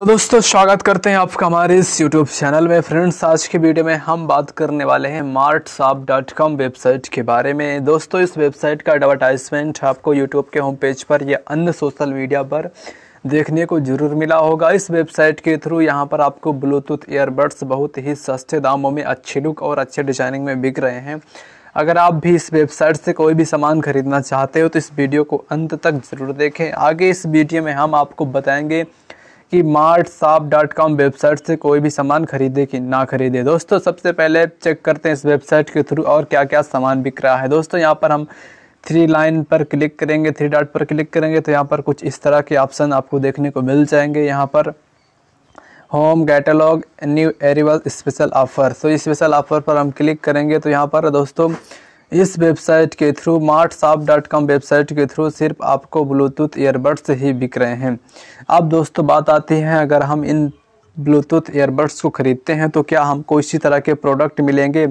तो दोस्तों स्वागत करते हैं आपका हमारे इस YouTube चैनल में फ्रेंड्स आज के वीडियो में हम बात करने वाले हैं कॉम वेबसाइट के बारे में दोस्तों इस वेबसाइट का एडवर्टाइजमेंट आपको YouTube के होम पेज पर या अन्य सोशल मीडिया पर देखने को जरूर मिला होगा इस वेबसाइट के थ्रू यहाँ पर आपको ब्लूटूथ ईयरबड्स बहुत ही सस्ते दामों में अच्छे लुक और अच्छे डिजाइनिंग में बिक रहे हैं अगर आप भी इस वेबसाइट से कोई भी सामान खरीदना चाहते हो तो इस वीडियो को अंत तक ज़रूर देखें आगे इस वीडियो में हम आपको बताएँगे कि mart shop dot com website से कोई भी सामान खरीदे कि ना खरीदे दोस्तों सबसे पहले चेक करते हैं इस वेबसाइट के थ्रू और क्या क्या सामान बिक रहा है दोस्तों यहाँ पर हम थ्री लाइन पर क्लिक करेंगे थ्री डॉट पर क्लिक करेंगे तो यहाँ पर कुछ इस तरह के ऑप्शन आपको देखने को मिल जाएंगे यहाँ पर home catalogue new arrival special offer तो स्पेशल ऑफ़र पर हम क्लिक करेंगे तो यहाँ पर दोस्तों इस वेबसाइट के through mart shop dot com website के थ्रू सिर्फ आपको ब्लूटूथ ईयरबड्स ही बिक रहे हैं अब दोस्तों बात आती है अगर हम इन ब्लूटूथ ईयरबड्स को ख़रीदते हैं तो क्या हमको इसी तरह के प्रोडक्ट मिलेंगे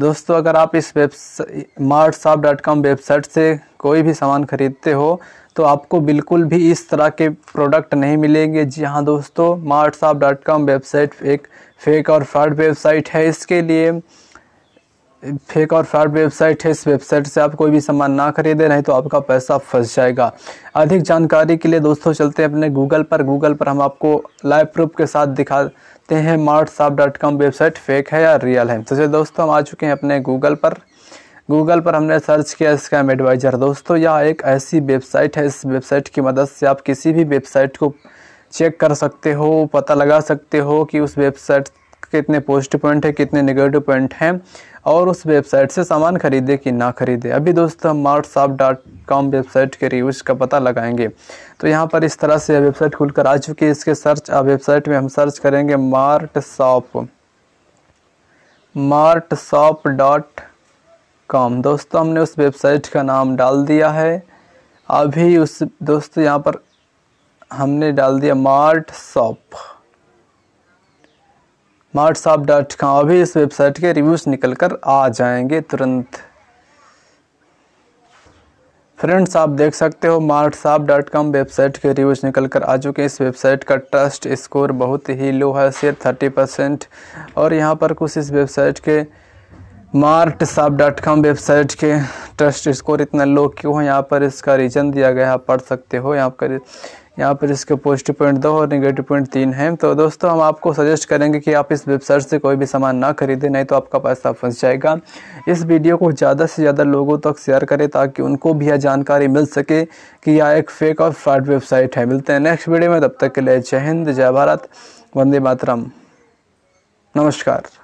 दोस्तों अगर आप इस website mart shop dot com website से कोई भी सामान ख़रीदते हो तो आपको बिल्कुल भी इस तरह के प्रोडक्ट नहीं मिलेंगे जी हाँ दोस्तों mart shop dot com website एक फेक और फ्रॉड वेबसाइट है इसके लिए फेक और फ्रॉड वेबसाइट है इस वेबसाइट से आप कोई भी सामान ना खरीदे नहीं तो आपका पैसा फंस जाएगा अधिक जानकारी के लिए दोस्तों चलते हैं अपने गूगल पर गूगल पर हम आपको लाइव प्रूफ के साथ दिखाते हैं मार्ट साहब डॉट कॉम वेबसाइट फेक है या रियल है तो चलिए दोस्तों हम आ चुके हैं अपने गूगल पर गूगल पर हमने सर्च किया स्कैम एडवाइज़र दोस्तों यह एक ऐसी वेबसाइट है इस वेबसाइट की मदद से आप किसी भी वेबसाइट को चेक कर सकते हो पता लगा सकते हो कि उस वेबसाइट कितने पॉजिटिव पॉइंट है कितने नेगेटिव पॉइंट हैं और उस वेबसाइट से सामान खरीदे कि ना खरीदे अभी दोस्तों हम mart shop dot com website के रिव्यूज का पता लगाएंगे तो यहाँ पर इस तरह से वेबसाइट खुलकर आ चुकी है इसके सर्च वेबसाइट में हम सर्च करेंगे mart shop mart shop dot com दोस्तों हमने उस वेबसाइट का नाम डाल दिया है अभी उस दोस्तों यहाँ पर हमने डाल दिया mart shop mart shop dot com अभी इस वेबसाइट के रिव्यूज़ निकल कर आ जाएंगे तुरंत फ्रेंड्स आप देख सकते हो मार्टसाप डॉट कॉम वेबसाइट के रिव्यूज निकल कर आ चुके हैं इस वेबसाइट का ट्रस्ट स्कोर बहुत ही लो है सिर्फ थर्टी परसेंट और यहाँ पर कुछ इस वेबसाइट के साफ डॉट कॉम वेबसाइट के ट्रस्ट स्कोर इतना लो क्यों है यहाँ पर इसका रीज़न दिया गया है आप पढ़ सकते हो यहाँ पर यहाँ पर इसके पॉजिटिव पॉइंट दो और निगेटिव पॉइंट तीन है तो दोस्तों हम आपको सजेस्ट करेंगे कि आप इस वेबसाइट से कोई भी सामान ना खरीदें नहीं तो आपका पैसा फंस जाएगा इस वीडियो को ज़्यादा से ज़्यादा लोगों तक शेयर करें ताकि उनको भी यह जानकारी मिल सके कि यह एक फेक और फ्रॉड वेबसाइट है मिलते हैं नेक्स्ट वीडियो में तब तक के लिए जय हिंद जय भारत वंदे मातरम नमस्कार